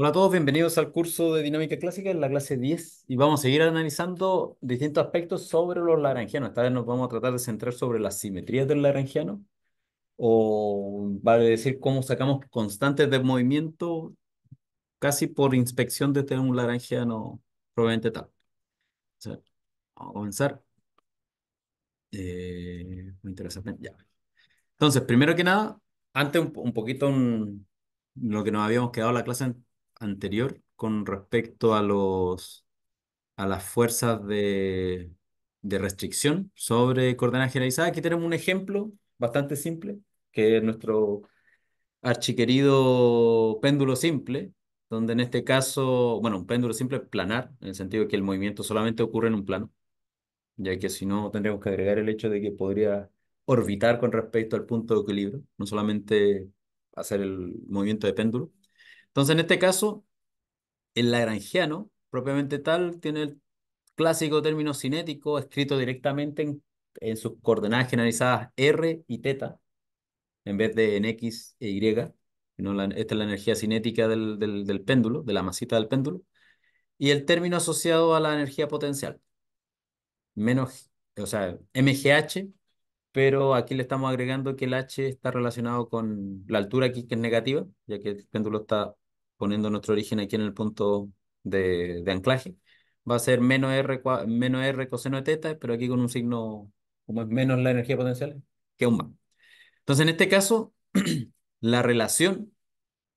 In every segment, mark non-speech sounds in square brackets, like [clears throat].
Hola a todos, bienvenidos al curso de Dinámica Clásica, en la clase 10, y vamos a seguir analizando distintos aspectos sobre los laranjianos. Esta vez nos vamos a tratar de centrar sobre las simetrías del laranjiano, o vale decir cómo sacamos constantes de movimiento casi por inspección de tener un laranjiano probablemente tal. vamos a comenzar. Eh, muy interesante, ya. Entonces, primero que nada, antes un, poquito lo que nos habíamos quedado en la clase anterior con respecto a los a las fuerzas de, de restricción sobre coordenadas generalizadas. Aquí tenemos un ejemplo bastante simple, que es nuestro archiquerido péndulo simple, donde en este caso, bueno, un péndulo simple es planar, en el sentido de que el movimiento solamente ocurre en un plano, ya que si no tendríamos que agregar el hecho de que podría orbitar con respecto al punto de equilibrio, no solamente hacer el movimiento de péndulo. Entonces, en este caso, el lagrangiano, propiamente tal, tiene el clásico término cinético escrito directamente en, sus coordenadas generalizadas R y teta, en vez de en X e Y. esta es la energía cinética del, del péndulo, de la masita del péndulo. Y el término asociado a la energía potencial, menos, o sea, MGH pero aquí le estamos agregando que el H está relacionado con la altura aquí, que es negativa, ya que el péndulo está poniendo nuestro origen aquí en el punto de, anclaje. Va a ser menos R, menos R coseno de teta, pero aquí con un signo como es menos la energía potencial, que un más. Entonces, en este caso, [clears throat] la relación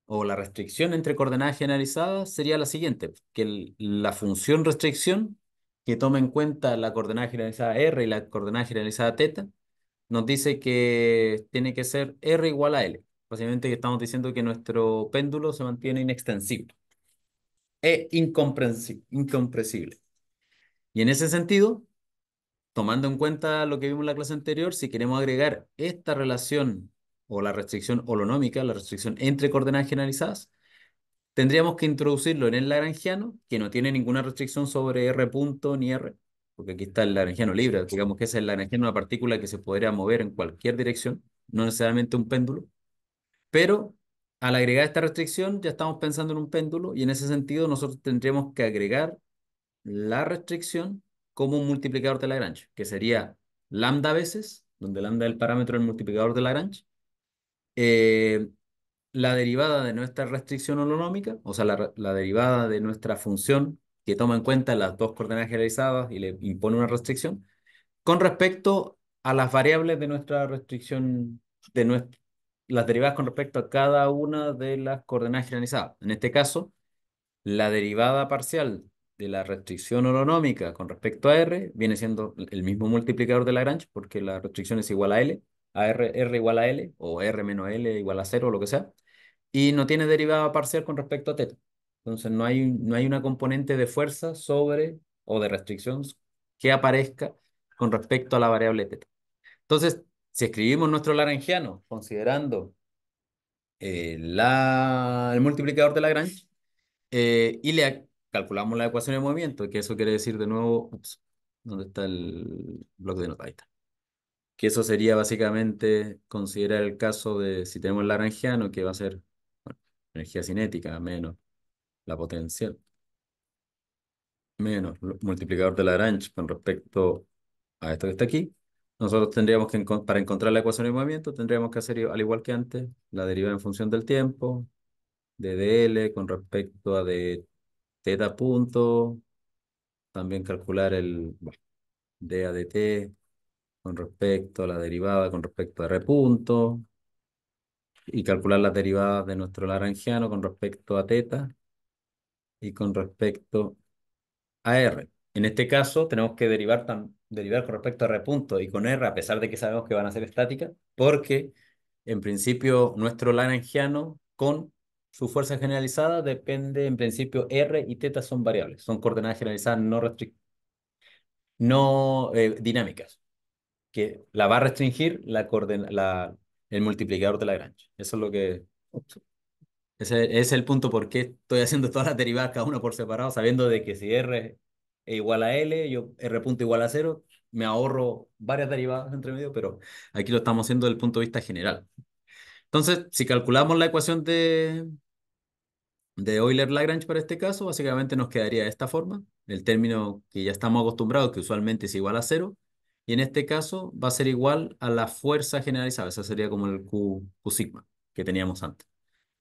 o la restricción entre coordenadas generalizadas sería la siguiente, que la función restricción que toma en cuenta la coordenada generalizada R y la coordenada generalizada teta nos dice que tiene que ser R igual a L. Básicamente estamos diciendo que nuestro péndulo se mantiene inextensible e incomprensible, Y en ese sentido, tomando en cuenta lo que vimos en la clase anterior, si queremos agregar esta relación o la restricción holonómica, la restricción entre coordenadas generalizadas, tendríamos que introducirlo en el lagrangiano, que no tiene ninguna restricción sobre R punto ni R, porque aquí está el energía libre, digamos que es la energía una partícula que se podría mover en cualquier dirección, no necesariamente un péndulo, pero al agregar esta restricción ya estamos pensando en un péndulo y en ese sentido nosotros tendríamos que agregar la restricción como un multiplicador de Lagrange, que sería lambda veces, donde lambda es el parámetro del multiplicador de Lagrange, eh, la derivada de nuestra restricción holonómica, o sea, la, la derivada de nuestra función que toma en cuenta las dos coordenadas generalizadas y le impone una restricción, con respecto a las variables de nuestra restricción, de las derivadas con respecto a cada una de las coordenadas generalizadas. En este caso, la derivada parcial de la restricción holonómica con respecto a R viene siendo el mismo multiplicador de Lagrange, porque la restricción es igual a L, a R, R igual a L, o R menos L igual a cero o lo que sea, y no tiene derivada parcial con respecto a teta. Entonces no hay, no hay una componente de fuerza sobre o de restricción que aparezca con respecto a la variable teta. Entonces, si escribimos nuestro laranjiano considerando eh, la, el multiplicador de Lagrange eh, y le calculamos la ecuación de movimiento, que eso quiere decir de nuevo, ups, ¿dónde está el bloque de notas? Ahí está. Que eso sería básicamente considerar el caso de si tenemos el laranjiano, que va a ser energía cinética menos la potencial, menos multiplicador de Lagrange con respecto a esto que está aquí, nosotros tendríamos que, para encontrar la ecuación de movimiento, tendríamos que hacer, al igual que antes, la derivada en función del tiempo, de dl con respecto a de teta punto, también calcular el de t con respecto a la derivada, con respecto a r punto, y calcular la derivada. de nuestro lagrangiano con respecto a teta, y con respecto a R. En este caso, tenemos que derivar, tan, derivar con respecto a R punto y con R, a pesar de que sabemos que van a ser estáticas, porque en principio nuestro lagrangiano con su fuerza generalizada depende, en principio, R y teta son variables, son coordenadas generalizadas no, no eh, dinámicas, que la va a restringir la, la el multiplicador de Lagrange. Eso es lo que... Ese, es el punto por qué estoy haciendo todas las derivadas cada una por separado, sabiendo de que si R es igual a L, yo R punto igual a cero, me ahorro varias derivadas entre medio, pero aquí lo estamos haciendo desde el punto de vista general. Entonces, si calculamos la ecuación de, de Euler-Lagrange para este caso, básicamente nos quedaría de esta forma, el término que ya estamos acostumbrados, que usualmente es igual a cero, y en este caso va a ser igual a la fuerza generalizada, esa sería como el Q, Q sigma que teníamos antes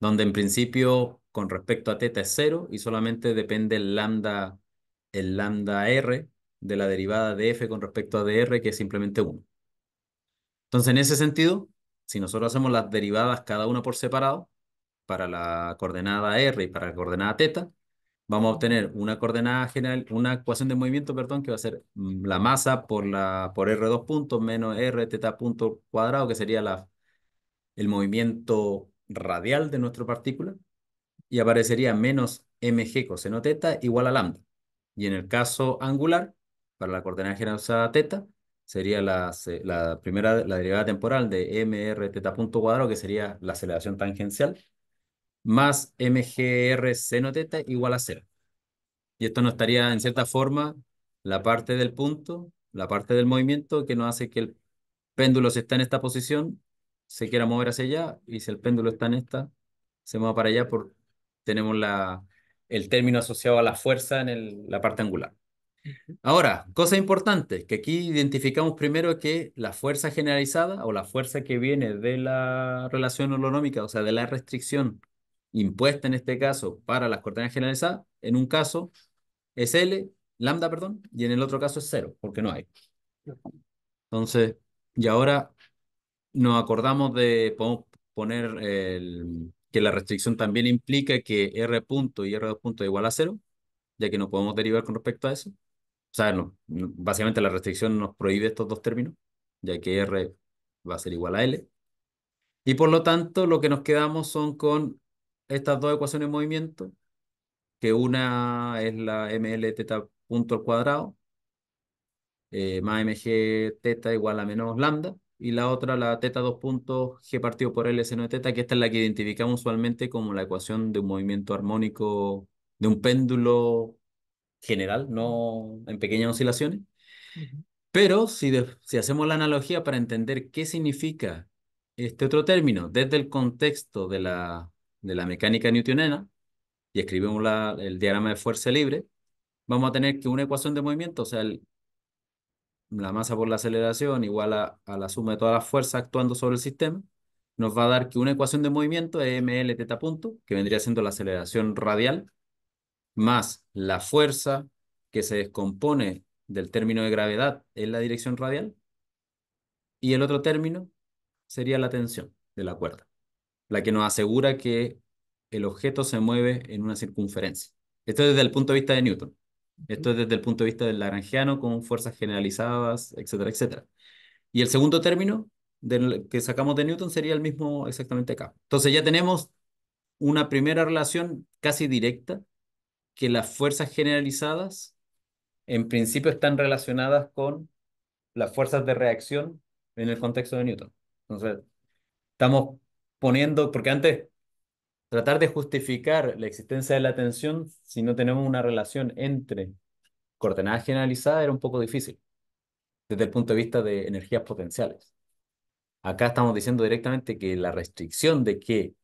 donde en principio con respecto a teta es cero y solamente depende el lambda, el lambda r de la derivada de f con respecto a dr, que es simplemente 1. Entonces, en ese sentido, si nosotros hacemos las derivadas cada una por separado, para la coordenada r y para la coordenada teta, vamos a obtener una coordenada general, una ecuación de movimiento, perdón, que va a ser mm, la masa por, la, por r dos puntos menos r teta punto cuadrado, que sería la, el movimiento radial de nuestra partícula y aparecería menos mg coseno teta igual a lambda. Y en el caso angular, para la coordenada generalizada teta, sería la, primera, la derivada temporal de mr teta punto cuadrado, que sería la aceleración tangencial, más mgr seno teta igual a cero. Y esto nos estaría, en cierta forma, la parte del punto, la parte del movimiento que nos hace que el péndulo, se está en esta posición, se quiera mover hacia allá y si el péndulo está en esta, se mueva para allá por tenemos la, el término asociado a la fuerza en la parte angular. Ahora, cosa importante, que aquí identificamos primero que la fuerza generalizada o la fuerza que viene de la relación holonómica, o sea, de la restricción impuesta en este caso para las coordenadas generalizadas, en un caso es L, lambda, perdón, y en el otro caso es cero, porque no hay. Entonces, y ahora nos acordamos de poner el, que la restricción también implica que R punto y r dos punto es igual a cero, ya que no podemos derivar con respecto a eso. O sea, no, básicamente la restricción nos prohíbe estos dos términos, ya que R va a ser igual a L. Y por lo tanto, lo que nos quedamos son con estas dos ecuaciones de movimiento, que una es la ML teta punto al cuadrado, eh, más MG teta igual a menos lambda, y la otra, la teta 2 puntos g partido por L seno de teta, que esta es la que identificamos usualmente como la ecuación de un movimiento armónico de un péndulo general, no en pequeñas oscilaciones. Pero si, si hacemos la analogía para entender qué significa este otro término desde el contexto de la, de la mecánica newtoniana y escribimos el diagrama de fuerza libre, vamos a tener que una ecuación de movimiento, o sea, el, la masa por la aceleración igual a, la suma de todas las fuerzas actuando sobre el sistema, nos va a dar que una ecuación de movimiento es ml teta punto, que vendría siendo la aceleración radial, más la fuerza que se descompone del término de gravedad en la dirección radial, y el otro término sería la tensión de la cuerda, la que nos asegura que el objeto se mueve en una circunferencia. Esto desde el punto de vista de Newton. Esto es desde el punto de vista del lagrangiano con fuerzas generalizadas, etcétera, etcétera. Y el segundo término que sacamos de Newton sería el mismo exactamente acá. Entonces ya tenemos una primera relación casi directa que las fuerzas generalizadas en principio están relacionadas con las fuerzas de reacción en el contexto de Newton. Entonces, estamos poniendo, porque antes tratar de justificar la existencia de la tensión si no tenemos una relación entre coordenadas generalizadas era un poco difícil desde el punto de vista de energías potenciales. Acá estamos diciendo directamente que la restricción de que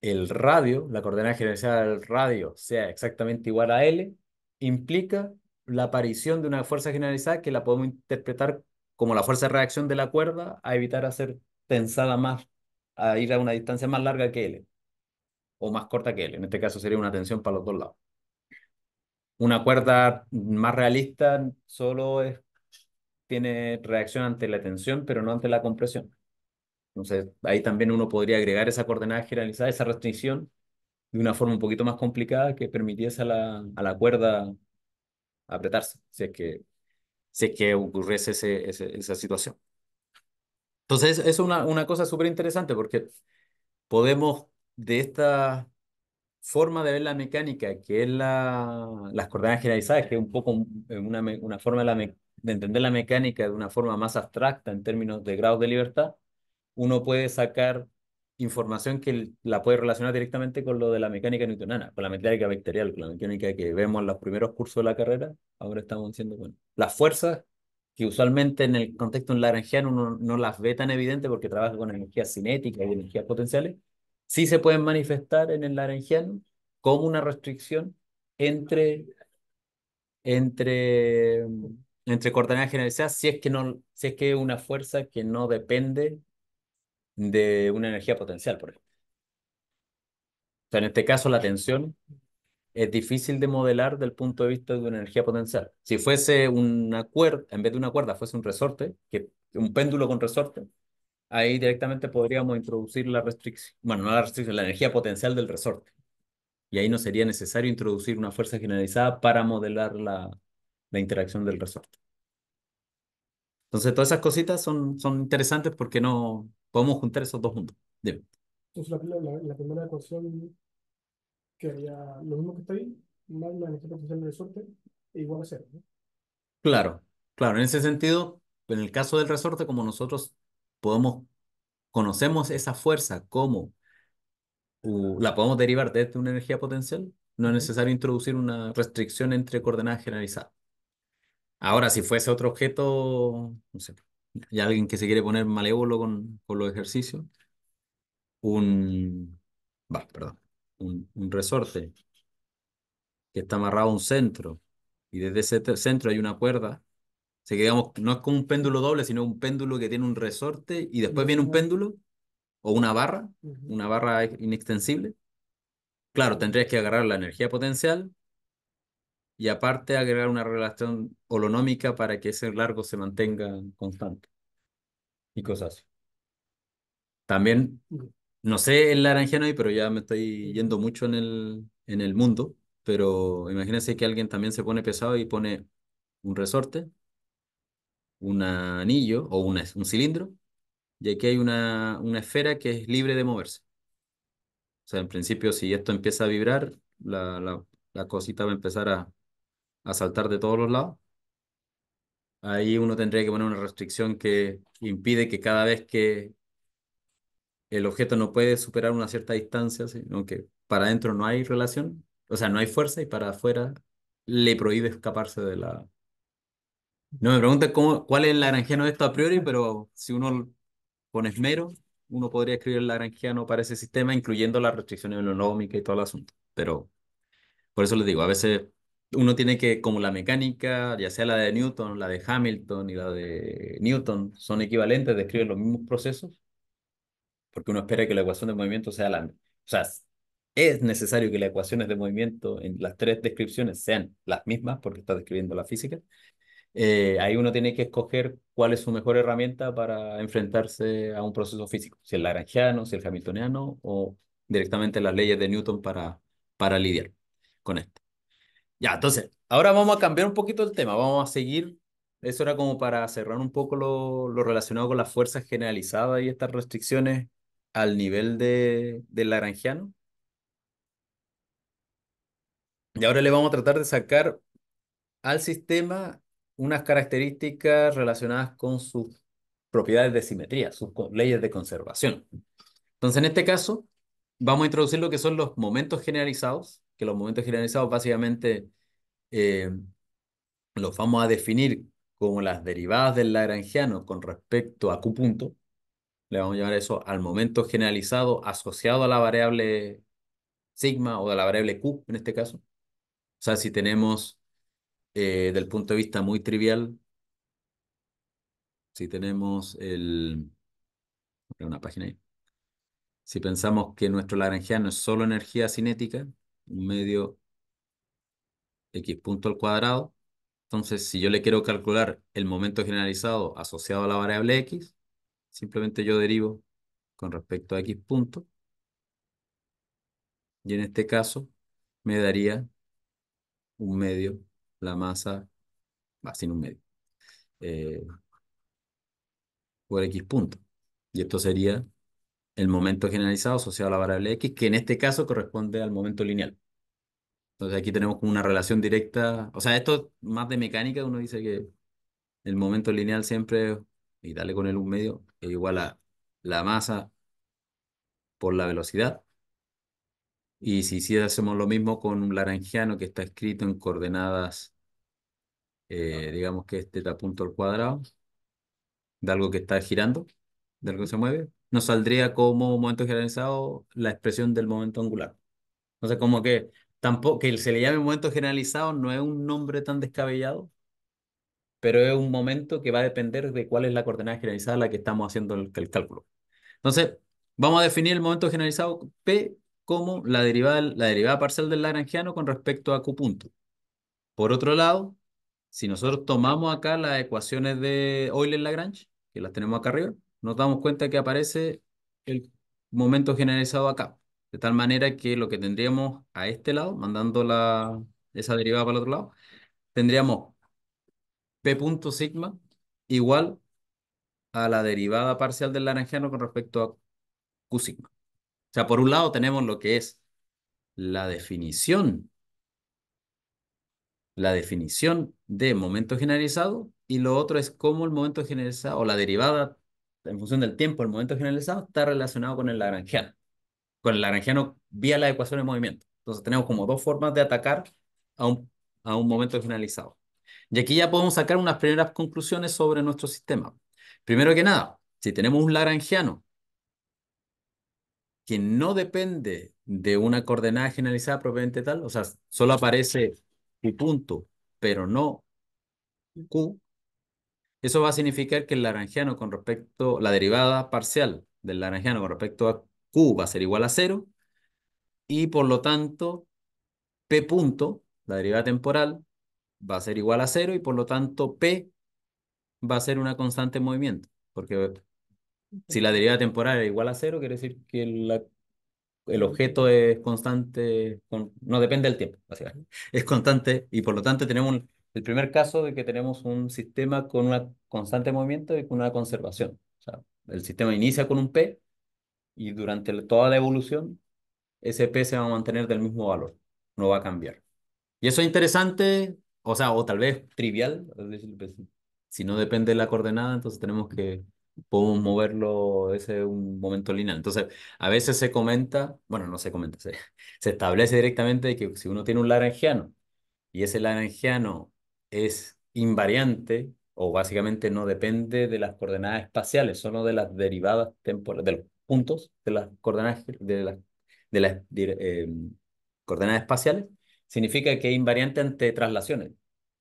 el radio, la coordenada generalizada del radio, sea exactamente igual a L, implica la aparición de una fuerza generalizada que la podemos interpretar como la fuerza de reacción de la cuerda a evitar hacer tensada más a ir a una distancia más larga que L o más corta que L. En este caso sería una tensión para los dos lados. Una cuerda más realista solo es, tiene reacción ante la tensión, pero no ante la compresión. Entonces, ahí también uno podría agregar esa coordenada generalizada, esa restricción, de una forma un poquito más complicada que permitiese a la, a la cuerda apretarse, si es que, si que ocurriese esa situación. Entonces, es una, una cosa súper interesante porque podemos de esta forma de ver la mecánica, que es la, las coordenadas generalizadas, que es un poco eh, una, forma de, entender la mecánica de una forma más abstracta en términos de grados de libertad, uno puede sacar información que la puede relacionar directamente con lo de la mecánica newtoniana, con la mecánica vectorial, con la mecánica que vemos en los primeros cursos de la carrera. Ahora estamos diciendo, bueno, las fuerzas que usualmente en el contexto en un no las ve tan evidente porque trabaja con energías cinéticas y energías potenciales, sí se pueden manifestar en el lagrangiano como una restricción entre, entre, entre coordenadas generalizadas si es que no, si es que es una fuerza que no depende de una energía potencial, por ejemplo. O sea, en este caso la tensión es difícil de modelar del punto de vista de una energía potencial. Si fuese una cuerda, en vez de una cuerda, fuese un resorte, que, un péndulo con resorte, ahí directamente podríamos introducir la restricción, bueno, la restricción, la energía potencial del resorte. Y ahí no sería necesario introducir una fuerza generalizada para modelar la, la interacción del resorte. Entonces, todas esas cositas son, son interesantes porque no podemos juntar esos dos mundos. Entonces, la, la, la primera ecuación que haya lo mismo que está ahí, más la energía potencial del resorte, e igual a cero. Claro, claro, en ese sentido, en el caso del resorte, como nosotros podemos, conocemos esa fuerza, como la podemos derivar desde una energía potencial, no es necesario introducir una restricción entre coordenadas generalizadas. Ahora, si fuese otro objeto, no sé, y alguien que se quiere poner malévolo con, con los ejercicios, un... Va, perdón un, resorte que está amarrado a un centro y desde ese centro hay una cuerda. así que digamos, no es como un péndulo doble, sino un péndulo que tiene un resorte y después viene un péndulo o una barra, una barra inextensible. Claro, tendrías que agarrar la energía potencial y aparte agregar una relación holonómica para que ese largo se mantenga constante y cosas También no sé el la ahí, hoy, pero ya me estoy yendo mucho en el, en el mundo. Pero imagínense que alguien también se pone pesado y pone un resorte, un anillo o una, un cilindro, y aquí hay una, una esfera que es libre de moverse. O sea, en principio, si esto empieza a vibrar, la, la, cosita va a empezar a, a saltar de todos los lados. Ahí uno tendría que poner una restricción que impide que cada vez que el objeto no puede superar una cierta distancia, sino que para adentro no hay relación, o sea, no hay fuerza y para afuera le prohíbe escaparse de la... No me preguntes cómo, cuál es el lagrangiano de esto a priori, pero si uno pone esmero, uno podría escribir el lagrangiano para ese sistema, incluyendo la restricción neurológica y todo el asunto. Pero por eso les digo, a veces uno tiene que, como la mecánica, ya sea la de Newton, la de Hamilton y la de Newton, son equivalentes, describen los mismos procesos, porque uno espera que la ecuación de movimiento sea la... O sea, es necesario que las ecuaciones de movimiento en las tres descripciones sean las mismas, porque está describiendo la física. Eh, ahí uno tiene que escoger cuál es su mejor herramienta para enfrentarse a un proceso físico, si el lagrangiano, si el hamiltoniano o directamente las leyes de Newton para, para lidiar con esto. Ya, entonces, ahora vamos a cambiar un poquito el tema, vamos a seguir, eso era como para cerrar un poco lo, lo relacionado con las fuerzas generalizadas y estas restricciones al nivel de, del Laranjiano. Y ahora le vamos a tratar de sacar al sistema unas características relacionadas con sus propiedades de simetría, sus leyes de conservación. Entonces, en este caso, vamos a introducir lo que son los momentos generalizados, que los momentos generalizados básicamente eh, los vamos a definir como las derivadas del lagrangiano con respecto a Q punto, le vamos a llevar eso al momento generalizado asociado a la variable sigma o a la variable q en este caso. O sea, si tenemos, eh, del punto de vista muy trivial, si tenemos el... una página ahí. Si pensamos que nuestro lagrangiano es solo energía cinética, un medio x punto al cuadrado, entonces si yo le quiero calcular el momento generalizado asociado a la variable x, Simplemente yo derivo con respecto a X punto. Y en este caso me daría un medio, la masa, va sin un medio, eh, por X punto. Y esto sería el momento generalizado asociado a la variable X, que en este caso corresponde al momento lineal. Entonces aquí tenemos como una relación directa, o sea, esto más de mecánica, uno dice que el momento lineal siempre y dale con el 1 medio, es igual a la masa por la velocidad. Y si, si hacemos lo mismo con un laranjiano que está escrito en coordenadas, eh, digamos que es teta punto al cuadrado, de algo que está girando, de algo que se mueve, nos saldría como momento generalizado la expresión del momento angular. Entonces, como que tampoco que se le llame momento generalizado no es un nombre tan descabellado, pero es un momento que va a depender de cuál es la coordenada generalizada a la que estamos haciendo el, cálculo. Entonces, vamos a definir el momento generalizado P como la derivada, la derivada parcial del lagrangiano con respecto a Q punto. Por otro lado, si nosotros tomamos acá las ecuaciones de Euler-Lagrange, que las tenemos acá arriba, nos damos cuenta que aparece el momento generalizado acá. De tal manera que lo que tendríamos a este lado, mandando la, esa derivada para el otro lado, tendríamos punto sigma igual a la derivada parcial del laranjiano con respecto a Q sigma. O sea, por un lado tenemos lo que es la definición, la definición de momento generalizado y lo otro es cómo el momento generalizado o la derivada en función del tiempo, el momento generalizado está relacionado con el lagrangiano, con el lagrangiano vía la ecuación de movimiento. Entonces tenemos como dos formas de atacar a un, a un momento generalizado. Y aquí ya podemos sacar unas primeras conclusiones sobre nuestro sistema. Primero que nada, si tenemos un lagrangiano que no depende de una coordenada generalizada propiamente tal, o sea, solo aparece Q punto, pero no Q, eso va a significar que el larangiano con respecto, la derivada parcial del laranjiano con respecto a Q va a ser igual a cero, y por lo tanto, P punto, la derivada temporal, va a ser igual a cero y por lo tanto P va a ser una constante en movimiento. Porque si la derivada temporal es igual a cero, quiere decir que la, el objeto es constante, con, no depende del tiempo, [laughs] Es constante y por lo tanto tenemos el primer caso de que tenemos un sistema con una constante movimiento y con una conservación. O sea, el sistema inicia con un P y durante toda la evolución ese P se va a mantener del mismo valor, no va a cambiar. Y eso es interesante o sea, o tal vez trivial, pues, si no depende de la coordenada, entonces tenemos que, podemos moverlo ese un momento lineal. Entonces, a veces se comenta, bueno, no se comenta, se, [laughs] establece directamente que si uno tiene un laranjiano y ese laranjiano es invariante o básicamente no depende de las coordenadas espaciales, solo de las derivadas temporales, de los puntos de las coordenadas, de las de las, em, coordenadas espaciales, significa que es invariante ante traslaciones.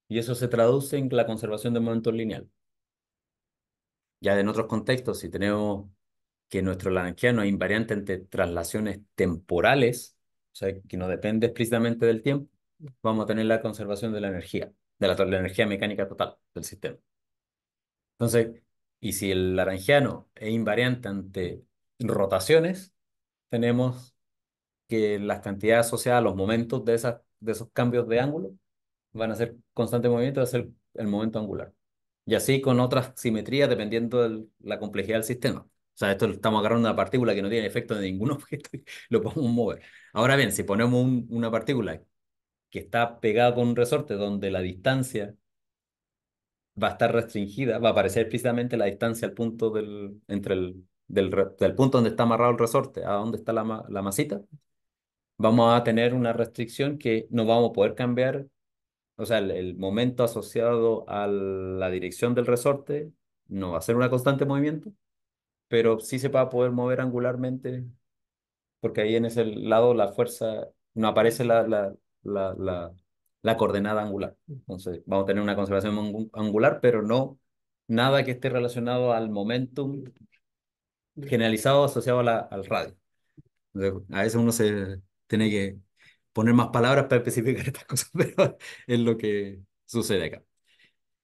Y eso se traduce en la conservación de momentos lineal. Ya en otros contextos, si tenemos que nuestro Lagrangiano es invariante ante traslaciones temporales, o sea, que no depende explícitamente del tiempo, vamos a tener la conservación de la energía, de la, energía mecánica total del sistema. Entonces, y si el Lagrangiano es invariante ante rotaciones, tenemos que las cantidades asociadas a los momentos de esas de esos cambios de ángulo van a ser constante movimiento, va a ser el momento angular. Y así con otras simetrías dependiendo de la complejidad del sistema. O sea, esto estamos agarrando una partícula que no tiene efecto de ningún [laughs] objeto lo podemos mover. Ahora bien, si ponemos una partícula que está pegada con un resorte donde la distancia va a estar restringida, va a aparecer precisamente la distancia al punto del, entre el, del, del punto donde está amarrado el resorte a donde está la, la masita, vamos a tener una restricción que no vamos a poder cambiar, o sea, el, momento asociado a la dirección del resorte no va a ser una constante movimiento, pero sí se va a poder mover angularmente, porque ahí en ese lado la fuerza, no aparece la, la, la, la, la coordenada angular. Entonces, vamos a tener una conservación angular, pero no nada que esté relacionado al momentum generalizado asociado a la, al radio. A eso uno se, tiene que poner más palabras para especificar estas cosas, [laughs] pero es lo que sucede acá.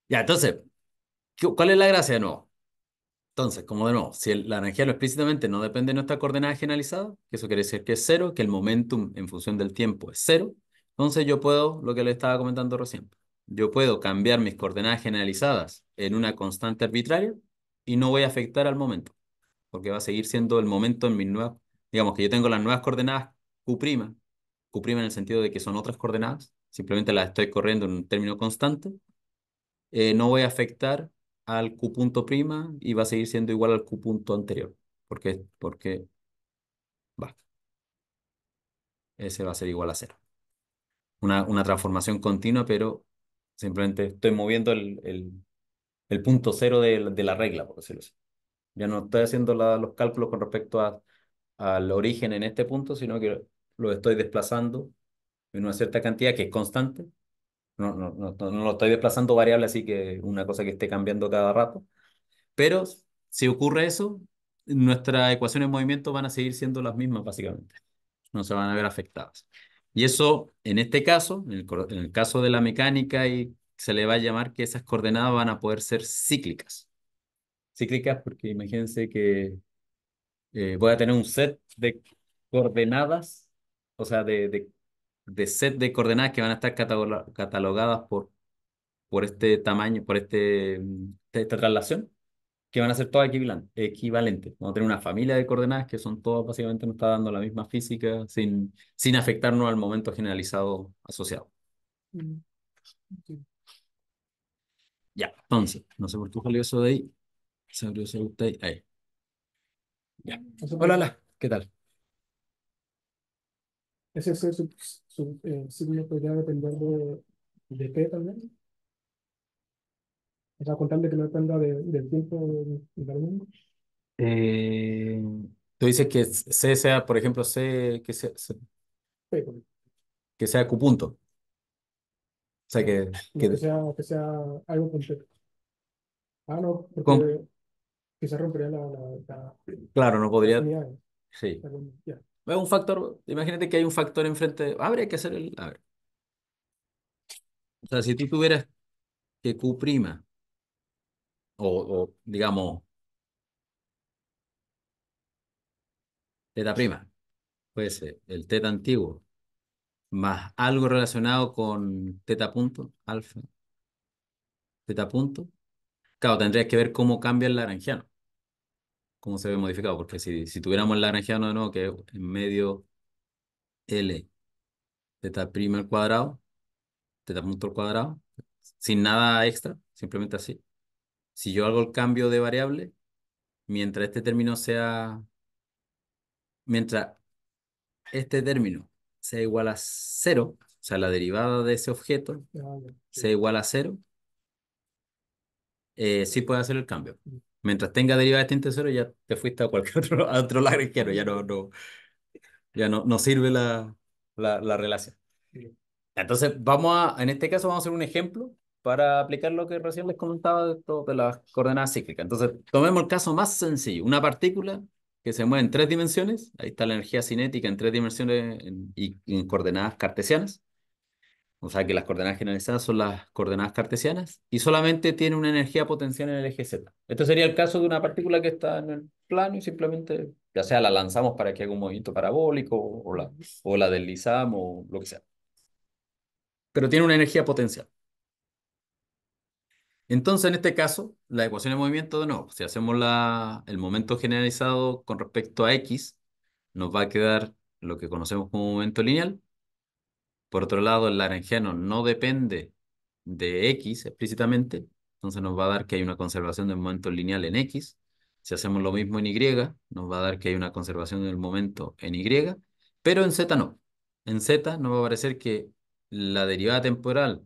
Ya, entonces, ¿cuál es la gracia de nuevo? Entonces, como de nuevo, si el, la energía explícitamente no depende de nuestra coordenada generalizada, que eso quiere decir que es cero, que el momentum en función del tiempo es cero, entonces yo puedo, lo que le estaba comentando recién, yo puedo cambiar mis coordenadas generalizadas en una constante arbitraria y no voy a afectar al momento, porque va a seguir siendo el momento en mis nuevas, digamos que yo tengo las nuevas coordenadas Q', Q' en el sentido de que son otras coordenadas, simplemente las estoy corriendo en un término constante, eh, no voy a afectar al Q punto prima y va a seguir siendo igual al Q punto anterior, porque, porque va. Ese va a ser igual a cero. Una, una transformación continua, pero simplemente estoy moviendo el, punto cero de, la regla, por decirlo Ya no estoy haciendo los cálculos con respecto a, al origen en este punto, sino que lo estoy desplazando en una cierta cantidad que es constante. No, no, no, no, lo estoy desplazando variable, así que una cosa que esté cambiando cada rato. Pero si ocurre eso, nuestras ecuaciones de movimiento van a seguir siendo las mismas, básicamente. No se van a ver afectadas. Y eso, en este caso, en el, caso de la mecánica, y se le va a llamar que esas coordenadas van a poder ser cíclicas. Cíclicas porque imagínense que eh, voy a tener un set de coordenadas o sea, de, set de coordenadas que van a estar catalogadas por, por este tamaño, por este, mm, esta traslación, que van a ser todas equivalentes. Vamos a tener una familia de coordenadas que son todas, básicamente nos está dando la misma física sin, sin afectarnos al momento generalizado asociado. Mm. Ya, entonces, no sé por qué salió eso de ahí. Se abrió ese ahí. Ya. Mm. Hola, hola, ¿qué tal? Ese C su, eh, podría pues, depender de, de P también. O sea, contando que no dependa de, del tiempo del mundo. Eh, tú dices que C sea, por ejemplo, C, que sea, que sea Q punto. O sea, que, que, sea, algo completo. Ah, no, porque con... rompería la, Claro, no podría. sí un factor, imagínate que hay un factor enfrente, ah, hay que hacer el... A ver. O sea, si tú tuvieras que Q' o, o digamos, teta prima, puede ser el teta antiguo, más algo relacionado con teta punto, alfa, teta punto, claro, tendrías que ver cómo cambia el laranjiano cómo se ve modificado, porque si, si tuviéramos Lagrangiano de nuevo, que es medio L teta prima al cuadrado, teta punto al cuadrado, sin nada extra, simplemente así. Si yo hago el cambio de variable, mientras este término sea, mientras este término sea igual a cero, o sea, la derivada de ese objeto sea igual a cero, eh, sí puede hacer el cambio. Mm mientras tenga derivada de cero ya te fuiste a cualquier [laughs] otro, lado izquierdo, quiero ya no, no, ya no, no sirve la, la, relación. Entonces, vamos a, en este caso, vamos a hacer un ejemplo para aplicar lo que recién les comentaba de, de las coordenadas cíclicas. Entonces, tomemos el caso más sencillo, una partícula que se mueve en tres dimensiones, ahí está la energía cinética en tres dimensiones y en coordenadas cartesianas, o sea que las coordenadas generalizadas son las coordenadas cartesianas y solamente tiene una energía potencial en el eje Z. Esto sería el caso de una partícula que está en el plano y simplemente, ya sea la lanzamos para que haga un movimiento parabólico o la, o la deslizamos o lo que sea. Pero tiene una energía potencial. Entonces, en este caso, la ecuación de movimiento, de nuevo, si hacemos la, el momento generalizado con respecto a X, nos va a quedar lo que conocemos como momento lineal, por otro lado, el laranjeno no depende de X explícitamente, entonces nos va a dar que hay una conservación del momento lineal en X. Si hacemos lo mismo en Y, nos va a dar que hay una conservación del momento en Y, pero en Z no. En Z nos va a parecer que la derivada temporal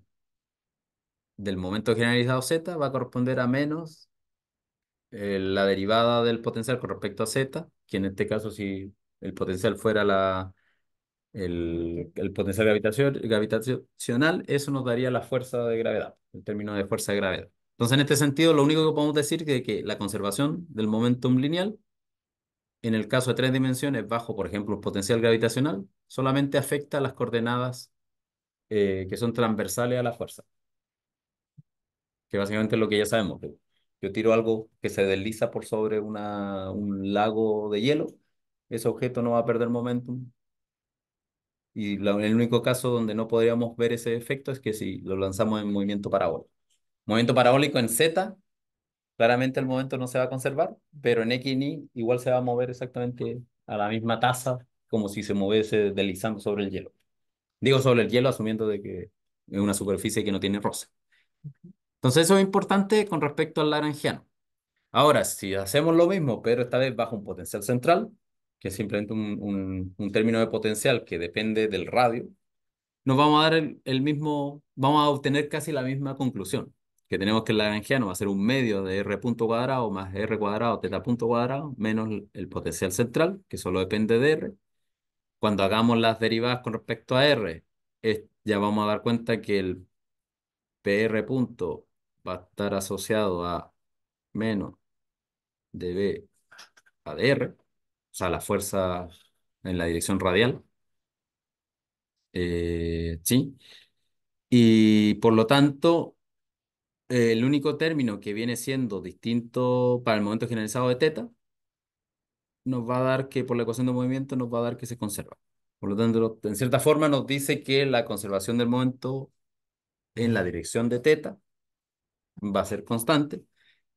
del momento generalizado Z va a corresponder a menos eh, la derivada del potencial con respecto a Z, que en este caso si el potencial fuera la, el, el potencial gravitacional, eso nos daría la fuerza de gravedad, el término de fuerza de gravedad. Entonces, en este sentido, lo único que podemos decir es que, que la conservación del momentum lineal, en el caso de tres dimensiones, bajo, por ejemplo, el potencial gravitacional, solamente afecta a las coordenadas eh, que son transversales a la fuerza. Que básicamente es lo que ya sabemos. yo tiro algo que se desliza por sobre una, un lago de hielo, ese objeto no va a perder momentum, y el único caso donde no podríamos ver ese efecto es que si lo lanzamos en movimiento parabólico. Movimiento parabólico en Z, claramente el momento no se va a conservar, pero en X y igual se va a mover exactamente a la misma tasa como si se moviese deslizando sobre el hielo. Digo sobre el hielo asumiendo de que es una superficie que no tiene roce. Entonces eso es importante con respecto al laranjiano. Ahora, si hacemos lo mismo, pero esta vez bajo un potencial central, que es simplemente un, término de potencial que depende del radio, nos vamos a dar el, mismo, vamos a obtener casi la misma conclusión, que tenemos que el lagrangiano va a ser un medio de r punto cuadrado más r cuadrado teta punto cuadrado menos el potencial central, que solo depende de r. Cuando hagamos las derivadas con respecto a r, ya vamos a dar cuenta que el PR punto va a estar asociado a menos de B a DR sea, la fuerza en la dirección radial. Eh, sí. Y por lo tanto, el único término que viene siendo distinto para el momento generalizado de teta nos va a dar que por la ecuación de movimiento nos va a dar que se conserva. Por lo tanto, en cierta forma nos dice que la conservación del momento en la dirección de teta va a ser constante.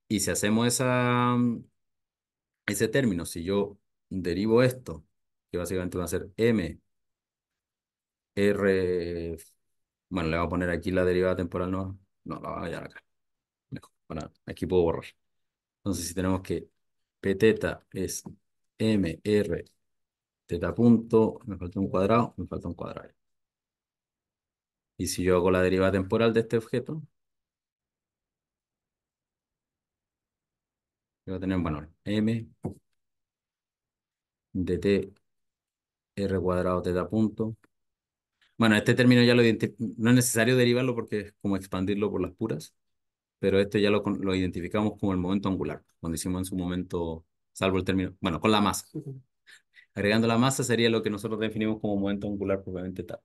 Y si hacemos esa, ese término, si yo derivo esto, que básicamente va a ser m r... Bueno, le voy a poner aquí la derivada temporal, no, no la voy a hallar acá. Mejor, aquí puedo borrar. Entonces, si tenemos que p es m r teta punto, me falta un cuadrado, me falta un cuadrado. Y si yo hago la derivada temporal de este objeto, yo voy a tener, un valor m de t r cuadrado teta punto. Bueno, este término ya lo no es necesario derivarlo porque es como expandirlo por las puras, pero este ya lo, identificamos como el momento angular, cuando hicimos en su momento, salvo el término, bueno, con la masa. Agregando la masa sería lo que nosotros definimos como momento angular propiamente tal.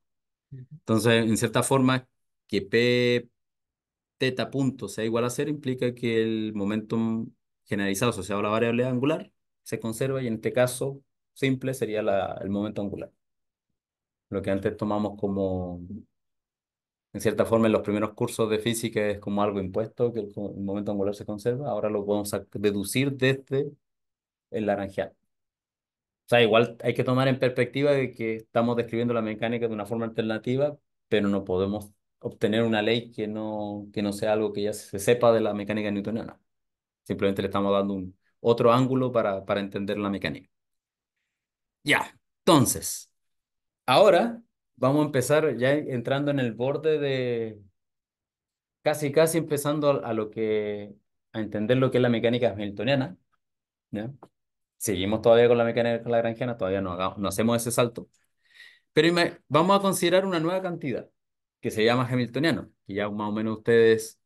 Entonces, en cierta forma, que P teta punto sea igual a cero implica que el momento generalizado asociado a la variable angular se conserva y en este caso simple sería el momento angular. Lo que antes tomamos como, en cierta forma, en los primeros cursos de física es como algo impuesto, que el, momento angular se conserva, ahora lo podemos deducir desde el laranjeal O sea, igual hay que tomar en perspectiva de que estamos describiendo la mecánica de una forma alternativa, pero no podemos obtener una ley que no, que no sea algo que ya se sepa de la mecánica newtoniana. Simplemente le estamos dando un, otro ángulo para, para entender la mecánica. Ya, entonces, ahora vamos a empezar ya entrando en el borde de casi, casi empezando a, lo que, a entender lo que es la mecánica hamiltoniana. Seguimos todavía con la mecánica lagrangiana, todavía no, hagamos, no hacemos ese salto. Pero vamos a considerar una nueva cantidad que se llama hamiltoniano, que ya más o menos ustedes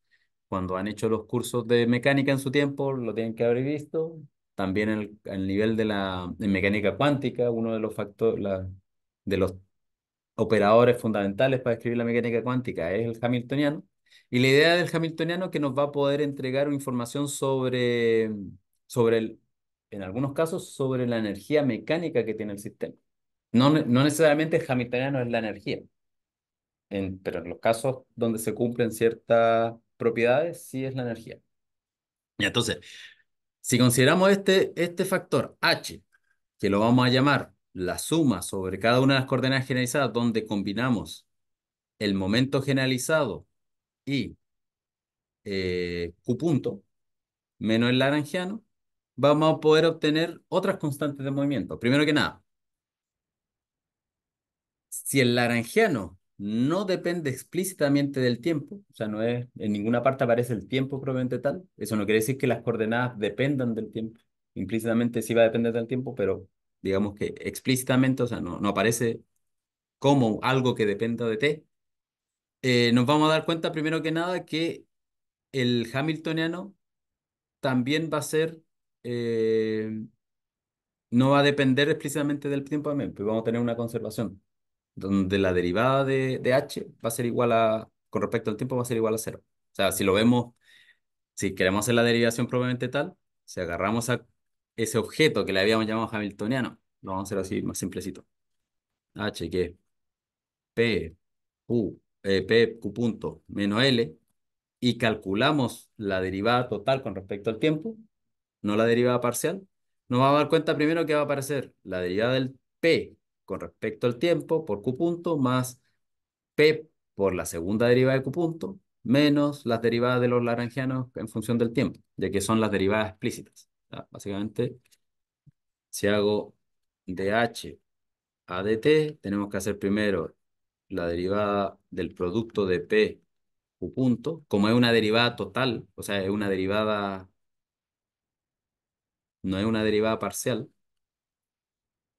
cuando han hecho los cursos de mecánica en su tiempo lo tienen que haber visto, también el, el nivel de la mecánica cuántica, uno de los factores, de los operadores fundamentales para escribir la mecánica cuántica es el hamiltoniano. Y la idea del hamiltoniano que nos va a poder entregar información sobre, sobre el, en algunos casos, sobre la energía mecánica que tiene el sistema. No, no necesariamente el hamiltoniano es la energía, en, pero en los casos donde se cumplen ciertas propiedades, sí es la energía. Y entonces, si consideramos este, este factor h, que lo vamos a llamar la suma sobre cada una de las coordenadas generalizadas donde combinamos el momento generalizado y eh, Q punto, menos el laranjiano, vamos a poder obtener otras constantes de movimiento. Primero que nada, si el laranjiano no depende explícitamente del tiempo, o sea, no es, en ninguna parte aparece el tiempo probablemente tal, eso no quiere decir que las coordenadas dependan del tiempo, implícitamente sí va a depender del tiempo, pero digamos que explícitamente, o sea, no, no aparece como algo que dependa de t, eh, nos vamos a dar cuenta primero que nada que el hamiltoniano también va a ser, eh, no va a depender explícitamente del tiempo también, pues vamos a tener una conservación donde la derivada de, h va a ser igual a, con respecto al tiempo, va a ser igual a cero. O sea, si lo vemos, si queremos hacer la derivación probablemente tal, si agarramos a ese objeto que le habíamos llamado hamiltoniano, lo vamos a hacer así más simplecito. h que p, u, eh, p, q punto menos l, y calculamos la derivada total con respecto al tiempo, no la derivada parcial, nos va a dar cuenta primero que va a aparecer la derivada del p con respecto al tiempo por Q punto más P por la segunda derivada de Q punto menos las derivadas de los laranjianos en función del tiempo, ya que son las derivadas explícitas. Básicamente, si hago dh a dt, tenemos que hacer primero la derivada del producto de p Q punto, como es una derivada total, o sea, es una derivada, no es una derivada parcial,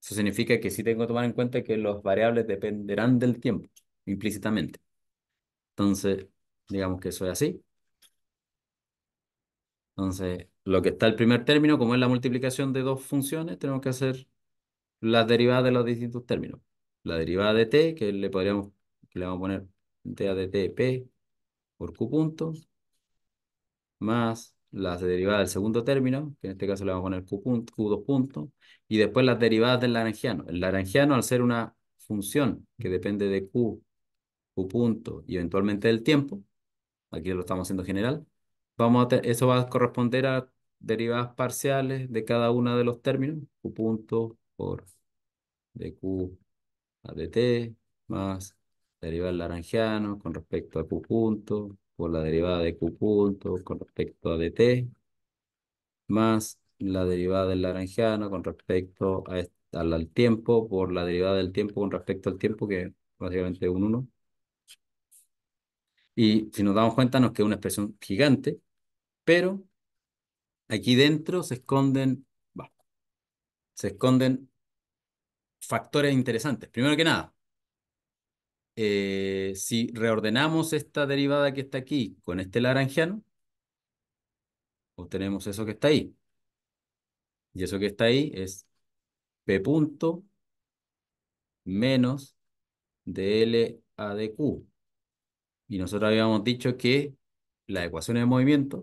eso significa que sí tengo que tomar en cuenta que los variables dependerán del tiempo, implícitamente. Entonces, digamos que eso es así. Entonces, lo que está el primer término, como es la multiplicación de dos funciones, tenemos que hacer las derivadas de los distintos términos. La derivada de t, que le podríamos, que le vamos a poner t a de t, p por q punto, más las derivadas del segundo término, que en este caso le vamos a poner Q, punto, Q dos puntos, y después las derivadas del laranjiano. El laranjiano, al ser una función que depende de Q, Q punto y eventualmente del tiempo, aquí lo estamos haciendo general, vamos a eso va a corresponder a derivadas parciales de cada uno de los términos, Q punto por dQ a dt más derivada del laranjiano con respecto a Q punto por la derivada de Q punto con respecto a DT, más la derivada del laranjano con respecto a al, tiempo, por la derivada del tiempo con respecto al tiempo, que básicamente es un 1. Y si nos damos cuenta, nos queda una expresión gigante, pero aquí dentro se esconden, se esconden factores interesantes. Primero que nada, eh, si reordenamos esta derivada que está aquí con este laranjiano, obtenemos eso que está ahí. Y eso que está ahí es P punto menos dl a de Y nosotros habíamos dicho que la ecuación de movimiento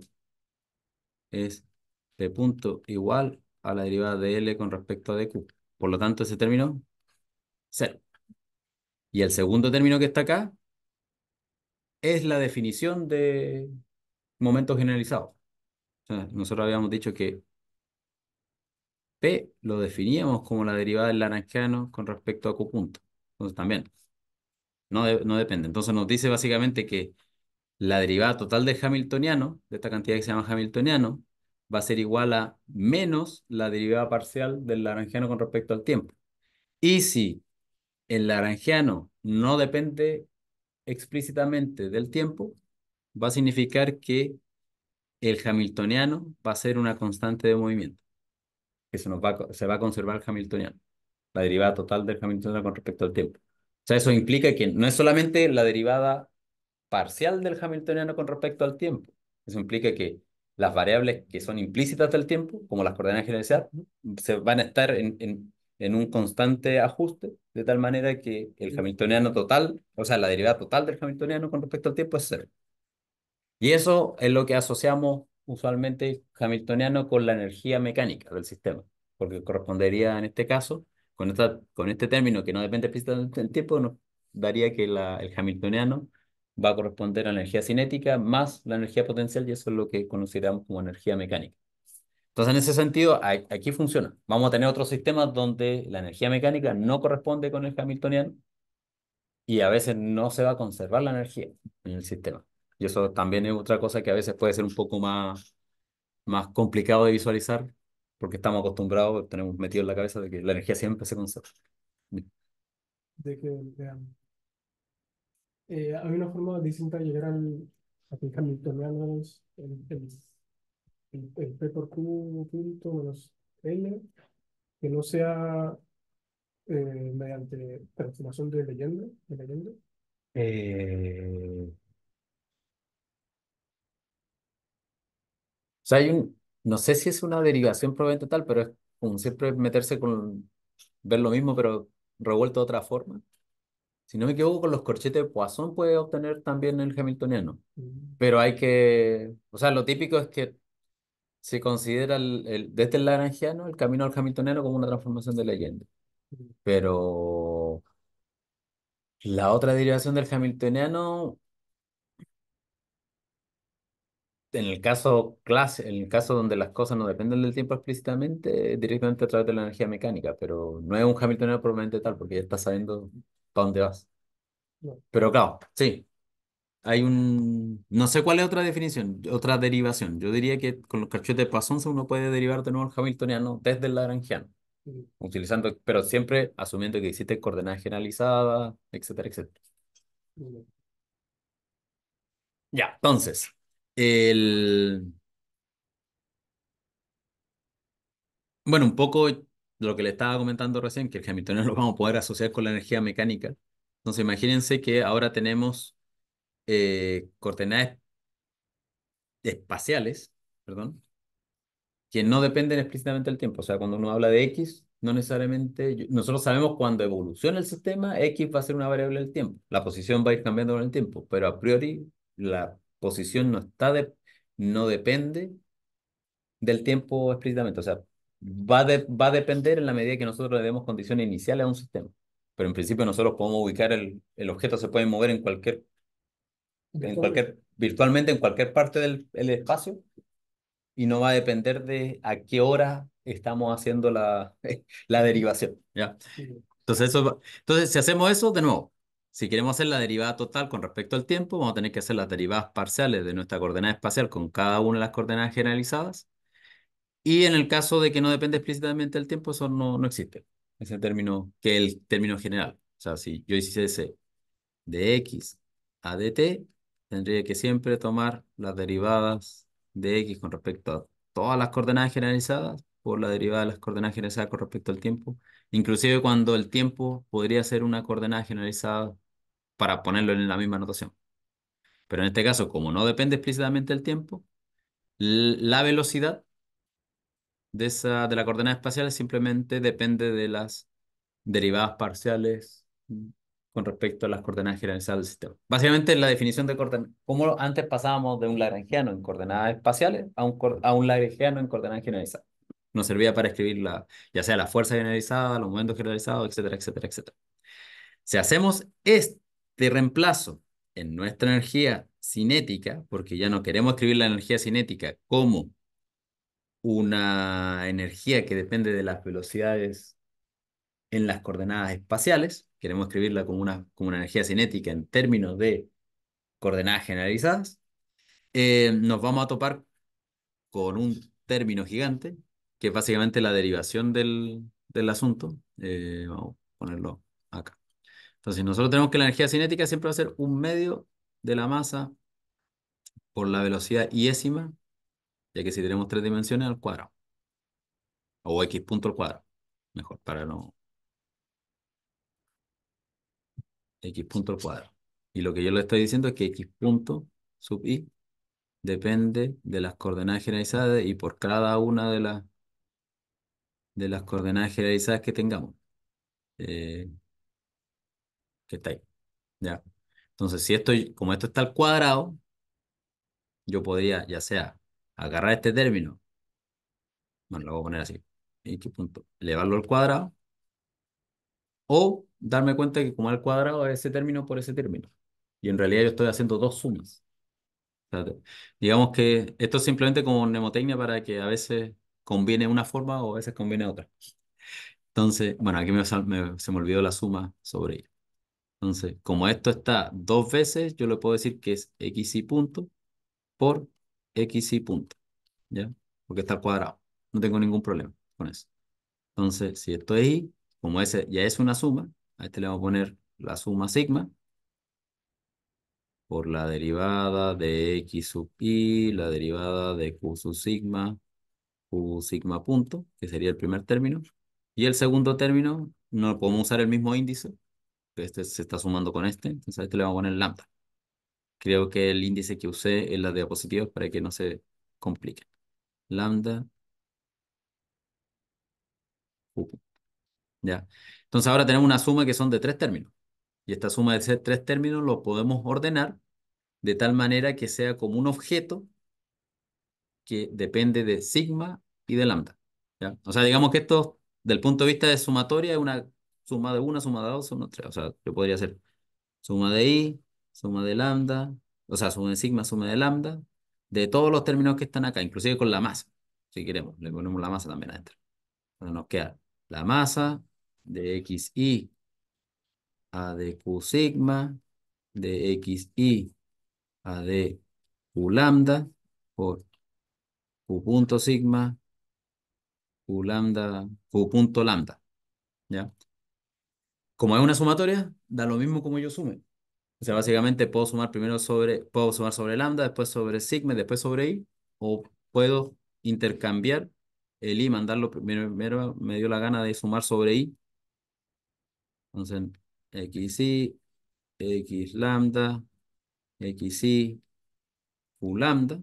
es P punto igual a la derivada de L con respecto a dQ. Por lo tanto, ese término, cero. Y el segundo término que está acá es la definición de momento generalizado. Nosotros habíamos dicho que P lo definíamos como la derivada del laranjano con respecto a Q punto. Entonces también, no, no depende. Entonces nos dice básicamente que la derivada total del hamiltoniano, de esta cantidad que se llama hamiltoniano, va a ser igual a menos la derivada parcial del laranjano con respecto al tiempo. Y si el laranjiano no depende explícitamente del tiempo, va a significar que el hamiltoniano va a ser una constante de movimiento, que se, nos va, se va a conservar el hamiltoniano, la derivada total del hamiltoniano con respecto al tiempo. O sea, eso implica que no es solamente la derivada parcial del hamiltoniano con respecto al tiempo, eso implica que las variables que son implícitas del tiempo, como las coordenadas generales se van a estar en, en un constante ajuste de tal manera que el hamiltoniano total, o sea, la derivada total del hamiltoniano con respecto al tiempo es cero. Y eso es lo que asociamos usualmente hamiltoniano con la energía mecánica del sistema, porque correspondería en este caso, con, esta, con este término que no depende explícitamente del tiempo, nos daría que la, el hamiltoniano va a corresponder a la energía cinética más la energía potencial, y eso es lo que conoceríamos como energía mecánica. Entonces, en ese sentido, aquí funciona. Vamos a tener otros sistemas donde la energía mecánica no corresponde con el hamiltoniano y a veces no se va a conservar la energía en el sistema. Y eso también es otra cosa que a veces puede ser un poco más, más complicado de visualizar porque estamos acostumbrados, tenemos metido en la cabeza de que la energía siempre se conserva. Eh, hay una forma distinta de llegar al, hamiltoniano el, el, P por Q punto menos L, que no sea eh, mediante transformación de leyenda. De leyenda. Eh, o sea, hay un, no sé si es una derivación probablemente tal pero es como siempre meterse con ver lo mismo, pero revuelto de otra forma. Si no me equivoco, con los corchetes de Poisson puede obtener también el hamiltoniano. Mm. Pero hay que, o sea, lo típico es que se considera el, desde el este Lagrangiano el camino al Hamiltoniano como una transformación de leyenda. Mm. Pero la otra derivación del Hamiltoniano, en el caso clase, en el caso donde las cosas no dependen del tiempo explícitamente, directamente a través de la energía mecánica, pero no es un Hamiltoniano probablemente tal, porque ya estás sabiendo para dónde vas. Pero claro, sí hay un, no sé cuál es otra definición, otra derivación. Yo diría que con los cachetes de Poisson uno puede derivar de nuevo el hamiltoniano desde el lagrangiano, mm. utilizando, pero siempre asumiendo que existe coordenadas generalizadas, etcétera, etcétera. Ya, entonces, el... Bueno, un poco lo que le estaba comentando recién, que el hamiltoniano lo vamos a poder asociar con la energía mecánica. Entonces, imagínense que ahora tenemos eh, coordenadas espaciales, perdón, que no dependen explícitamente del tiempo. O sea, cuando uno habla de X, no necesariamente, nosotros sabemos cuando evoluciona el sistema, X va a ser una variable del tiempo. La posición va a ir cambiando con el tiempo, pero a priori la posición no está no depende del tiempo explícitamente. O sea, va, va a depender en la medida que nosotros le demos condiciones iniciales a un sistema. Pero en principio nosotros podemos ubicar el, el objeto, se puede mover en cualquier cualquier, virtualmente en cualquier parte del espacio y no va a depender de a qué hora estamos haciendo la, [laughs] la derivación. ¿ya? Entonces, entonces, si hacemos eso, de nuevo, si queremos hacer la derivada total con respecto al tiempo, vamos a tener que hacer las derivadas parciales de nuestra coordenada espacial con cada una de las coordenadas generalizadas. Y en el caso de que no depende explícitamente del tiempo, eso no, no existe. Es el término que el término general. O sea, si yo hiciese de x a dt, tendría que siempre tomar las derivadas de x con respecto a todas las coordenadas generalizadas por la derivada de las coordenadas generalizadas con respecto al tiempo, inclusive cuando el tiempo podría ser una coordenada generalizada para ponerlo en la misma notación. Pero en este caso, como no depende explícitamente del tiempo, la velocidad de, esa, de la coordenada espacial simplemente depende de las derivadas parciales mm, con respecto a las coordenadas generalizadas del sistema. Básicamente la definición de coordenadas, como antes pasábamos de un lagrangiano en coordenadas espaciales a un, a un lagrangiano en coordenadas generalizadas. Nos servía para escribir la, ya sea la fuerza generalizada, los momentos generalizados, etcétera, etcétera, etcétera. Si hacemos este reemplazo en nuestra energía cinética, porque ya no queremos escribir la energía cinética como una energía que depende de las velocidades en las coordenadas espaciales, queremos escribirla como una, como una energía cinética en términos de coordenadas generalizadas, eh, nos vamos a topar con un término gigante, que es básicamente la derivación del, asunto. Eh, vamos a ponerlo acá. Entonces, nosotros tenemos que la energía cinética siempre va a ser un medio de la masa por la velocidad yésima, ya que si tenemos tres dimensiones al cuadrado, o x punto al cuadrado, mejor para no x punto al cuadrado. Y lo que yo le estoy diciendo es que x punto sub Y depende de las coordenadas generalizadas y por cada una de las de las coordenadas generalizadas que tengamos. Eh, que está ahí. Ya. Entonces, si esto, como esto está al cuadrado, yo podría, ya sea, agarrar este término. Bueno, lo voy a poner así. X punto. Elevarlo al cuadrado. O darme cuenta que como al cuadrado es ese término por ese término. Y en realidad yo estoy haciendo dos sumas. digamos que esto es simplemente como mnemotecnia para que a veces conviene una forma o a veces conviene otra. Entonces, bueno, aquí me, se me olvidó la suma sobre ello. Entonces, como esto está dos veces, yo le puedo decir que es x y punto por x y punto. ¿Ya? Porque está al cuadrado. No tengo ningún problema con eso. Entonces, si esto es y, como ese ya es una suma, a este le vamos a poner la suma sigma por la derivada de x sub i, la derivada de q sub sigma, q sigma punto, que sería el primer término. Y el segundo término, no podemos usar el mismo índice, que este se está sumando con este, entonces a este le vamos a poner lambda. Creo que el índice que usé en las diapositivas para que no se complique. Lambda. Q. Ya. Entonces ahora tenemos una suma que son de tres términos. Y esta suma de tres términos lo podemos ordenar de tal manera que sea como un objeto que depende de sigma y de lambda. O sea, digamos que esto, del punto de vista de sumatoria, es una suma de una, suma de dos, suma de tres. O sea, yo podría hacer suma de i, suma de lambda, o sea, suma de sigma, suma de lambda, de todos los términos que están acá, inclusive con la masa, si queremos, le ponemos la masa también adentro. nos queda la masa de XI a de Q sigma de XI a de Q lambda por Q punto sigma Q lambda Q punto lambda. ¿Ya? Como es una sumatoria, da lo mismo como yo sume. O sea, básicamente puedo sumar primero sobre, puedo sumar sobre lambda, después sobre sigma, después sobre i, o puedo intercambiar el i, mandarlo primero me dio la gana de sumar sobre i entonces, XY, X lambda, XY, u lambda,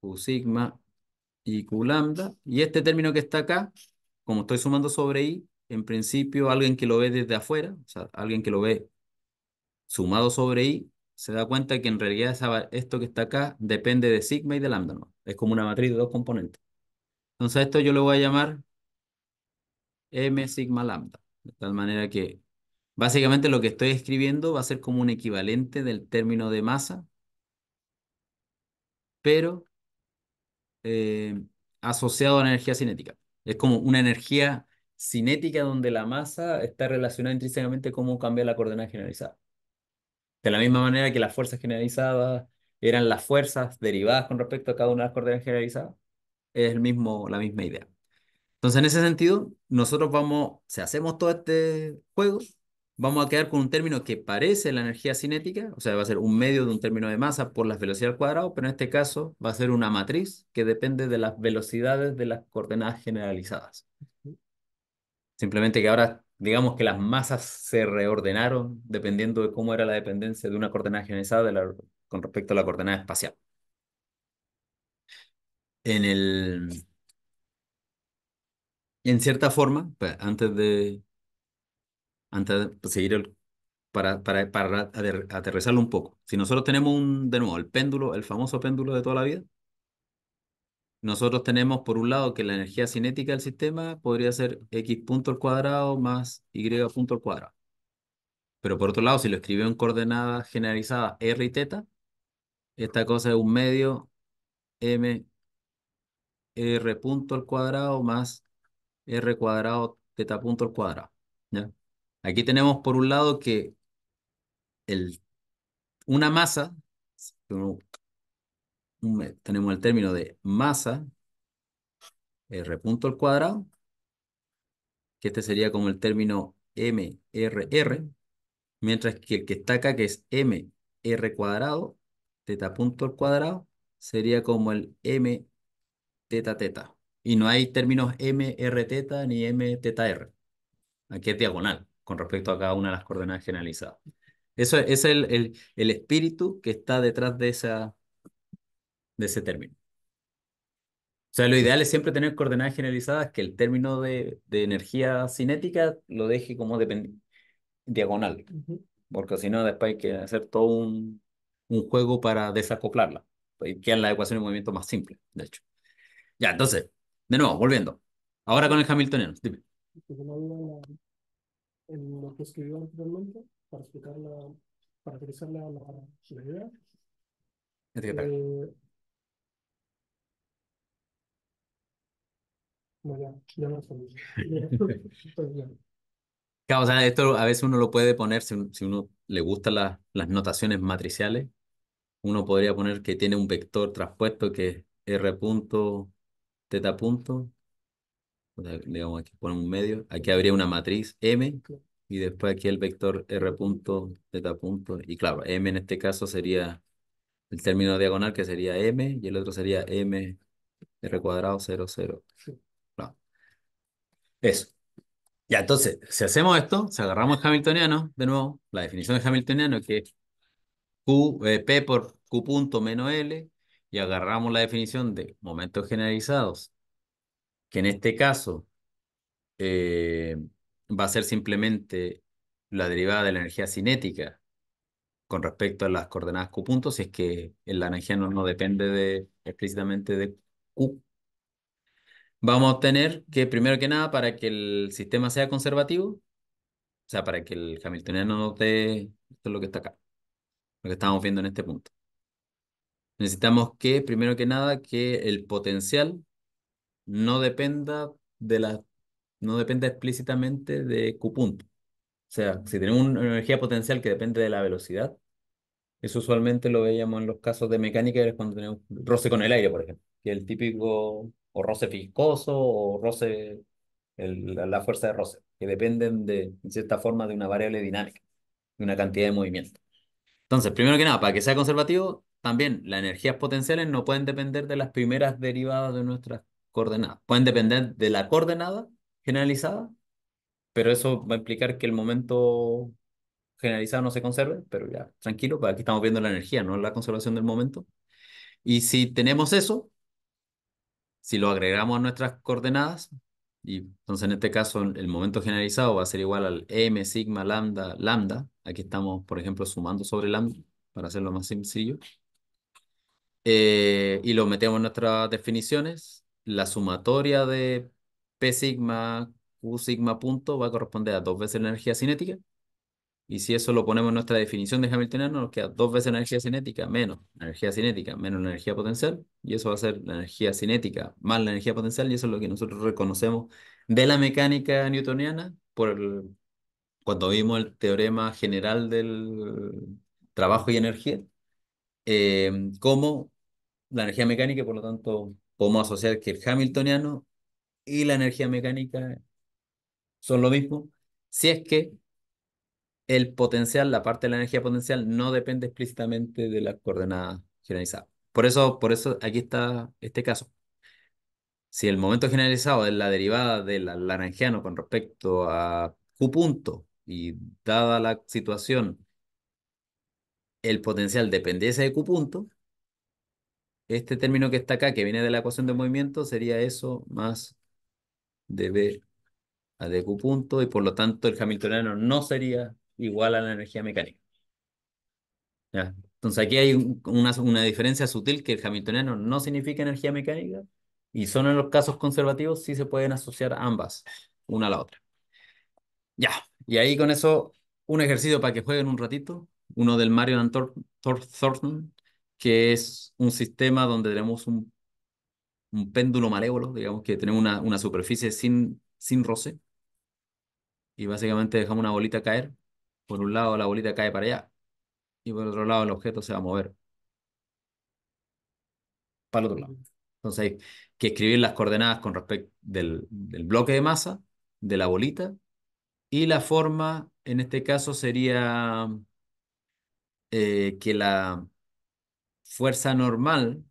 Q sigma y Q lambda. Y este término que está acá, como estoy sumando sobre y, en principio alguien que lo ve desde afuera, o sea, alguien que lo ve sumado sobre y, se da cuenta que en realidad esto que está acá depende de sigma y de lambda. ¿no? Es como una matriz de dos componentes. Entonces esto yo lo voy a llamar M sigma lambda. De tal manera que básicamente lo que estoy escribiendo va a ser como un equivalente del término de masa, pero eh, asociado a la energía cinética. Es como una energía cinética donde la masa está relacionada intrínsecamente con cómo cambia la coordenada generalizada. De la misma manera que las fuerzas generalizadas eran las fuerzas derivadas con respecto a cada una de las coordenadas generalizadas, es el mismo, la misma idea. Entonces, en ese sentido, nosotros vamos, si hacemos todo este juego, vamos a quedar con un término que parece la energía cinética, o sea, va a ser un medio de un término de masa por la velocidad al cuadrado, pero en este caso va a ser una matriz que depende de las velocidades de las coordenadas generalizadas. Simplemente que ahora digamos que las masas se reordenaron dependiendo de cómo era la dependencia de una coordenada generalizada con respecto a la coordenada espacial. En el, en cierta forma, antes de, antes de pues, seguir el, para, para, para aterrizarlo un poco, si nosotros tenemos un, de nuevo, el péndulo, el famoso péndulo de toda la vida, nosotros tenemos por un lado que la energía cinética del sistema podría ser x punto al cuadrado más y punto al cuadrado. Pero por otro lado, si lo escribió en coordenadas generalizadas r y teta, esta cosa es un medio m r punto al cuadrado más r cuadrado teta punto al cuadrado. Aquí tenemos por un lado que el, una masa, tenemos el término de masa, r punto al cuadrado, que este sería como el término mrr, mientras que el que está acá, que es mr cuadrado, teta punto al cuadrado, sería como el m teta teta y no hay términos MR ni M teta R. Aquí es diagonal con respecto a cada una de las coordenadas generalizadas. Eso es el, el, el espíritu que está detrás de, esa, de ese término. O sea, lo ideal es siempre tener coordenadas generalizadas que el término de, de energía cinética lo deje como diagonal. Porque si no, después hay que hacer todo un, un juego para desacoplarla. Y pues, quedan las ecuaciones de movimiento más simples, de hecho. Ya, entonces, de nuevo, volviendo. Ahora con el hamiltoniano, dime. En lo que escribió anteriormente, para explicar la, para utilizar la, la, la idea. Este eh, ya, ya me respondí. [laughs] Pues claro, o sea, esto a veces uno lo puede poner, si, a uno le gustan las notaciones matriciales, uno podría poner que tiene un vector traspuesto que es R punto teta punto, digamos aquí ponemos un medio, aquí habría una matriz M y después aquí el vector R punto, teta punto, y claro, M en este caso sería el término diagonal que sería M y el otro sería M R cuadrado 0, 0. Eso. Ya, entonces, si hacemos esto, si agarramos el hamiltoniano, de nuevo, la definición de hamiltoniano que Q, eh, P por Q punto menos L y agarramos la definición de momentos generalizados, que en este caso eh, va a ser simplemente la derivada de la energía cinética con respecto a las coordenadas Q puntos, si es que la energía no, depende de, explícitamente de Q. Vamos a obtener que, primero que nada, para que el sistema sea conservativo, o sea, para que el hamiltoniano dé, esto es lo que está acá, lo que estamos viendo en este punto necesitamos que, primero que nada, que el potencial no dependa de la, no dependa explícitamente de Q O sea, si tenemos una energía potencial que depende de la velocidad, eso usualmente lo veíamos en los casos de mecánica, es cuando tenemos roce con el aire, por ejemplo, que el típico o roce viscoso o roce, la fuerza de roce, que dependen de, en cierta forma, de una variable dinámica, de una cantidad de movimiento. Entonces, primero que nada, para que sea conservativo, también las energías potenciales no pueden depender de las primeras derivadas de nuestras coordenadas. Pueden depender de la coordenada generalizada, pero eso va a implicar que el momento generalizado no se conserve, pero ya, tranquilo, porque aquí estamos viendo la energía, no la conservación del momento. Y si tenemos eso, si lo agregamos a nuestras coordenadas, y entonces en este caso el momento generalizado va a ser igual al m, sigma, lambda, lambda. Aquí estamos, por ejemplo, sumando sobre lambda, para hacerlo más sencillo. Eh, y lo metemos en nuestras definiciones, la sumatoria de P sigma, Q sigma punto va a corresponder a dos veces la energía cinética. Y si eso lo ponemos en nuestra definición de Hamiltoniano, nos queda dos veces la energía cinética menos la energía cinética menos la energía potencial. Y eso va a ser la energía cinética más la energía potencial. Y eso es lo que nosotros reconocemos de la mecánica newtoniana por cuando vimos el teorema general del trabajo y energía Em, como la energía mecánica, por lo tanto, podemos asociar que el Hamiltoniano y la energía mecánica son lo mismo, si es que el potencial, la parte de la energía potencial, no depende explícitamente de las coordenadas generalizadas. Por eso, por eso aquí está este caso. Si el momento generalizado es la derivada del la, con respecto a Q punto y dada la situación el potencial dependencia de Q punto, este término que está acá, que viene de la ecuación de movimiento, sería eso más dB a dQ punto, y por lo tanto el hamiltoniano no sería igual a la energía mecánica. ¿Ya? Entonces aquí hay una, una diferencia sutil que el hamiltoniano no significa energía mecánica, y solo en los casos conservativos sí se pueden asociar ambas, una a la otra. Ya, y ahí con eso, un ejercicio para que jueguen un ratito uno del Mario Thornton, que es un sistema donde tenemos un, péndulo malévolo, digamos que tenemos una, una superficie sin, sin roce, y básicamente dejamos una bolita caer. Por un lado la bolita cae para allá, y por otro lado el objeto se va a mover para el otro lado. Entonces hay que escribir las coordenadas con respecto del, bloque de masa, de la bolita, y la forma en este caso sería eh, que la fuerza normal,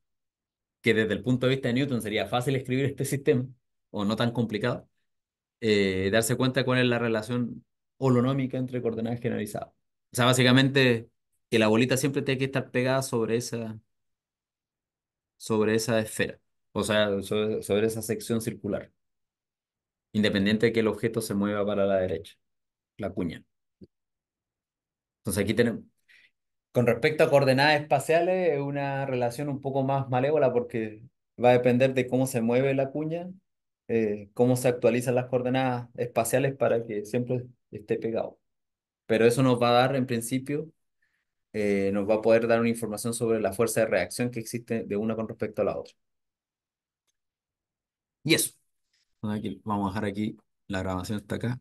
que desde el punto de vista de Newton sería fácil escribir este sistema, o no tan complicado, eh, darse cuenta cuál es la relación holonómica entre coordenadas generalizadas. O sea, básicamente que la bolita siempre tiene que estar pegada sobre esa, sobre esa esfera, o sea, sobre, sobre esa sección circular, independiente de que el objeto se mueva para la derecha, la cuña. Entonces aquí tenemos, con respecto a coordenadas espaciales, es una relación un poco más malévola porque va a depender de cómo se mueve la cuña, eh, cómo se actualizan las coordenadas espaciales para que siempre esté pegado. Pero eso nos va a dar, en principio, eh, nos va a poder dar una información sobre la fuerza de reacción que existe de una con respecto a la otra. Y eso. vamos a dejar aquí, la grabación está acá.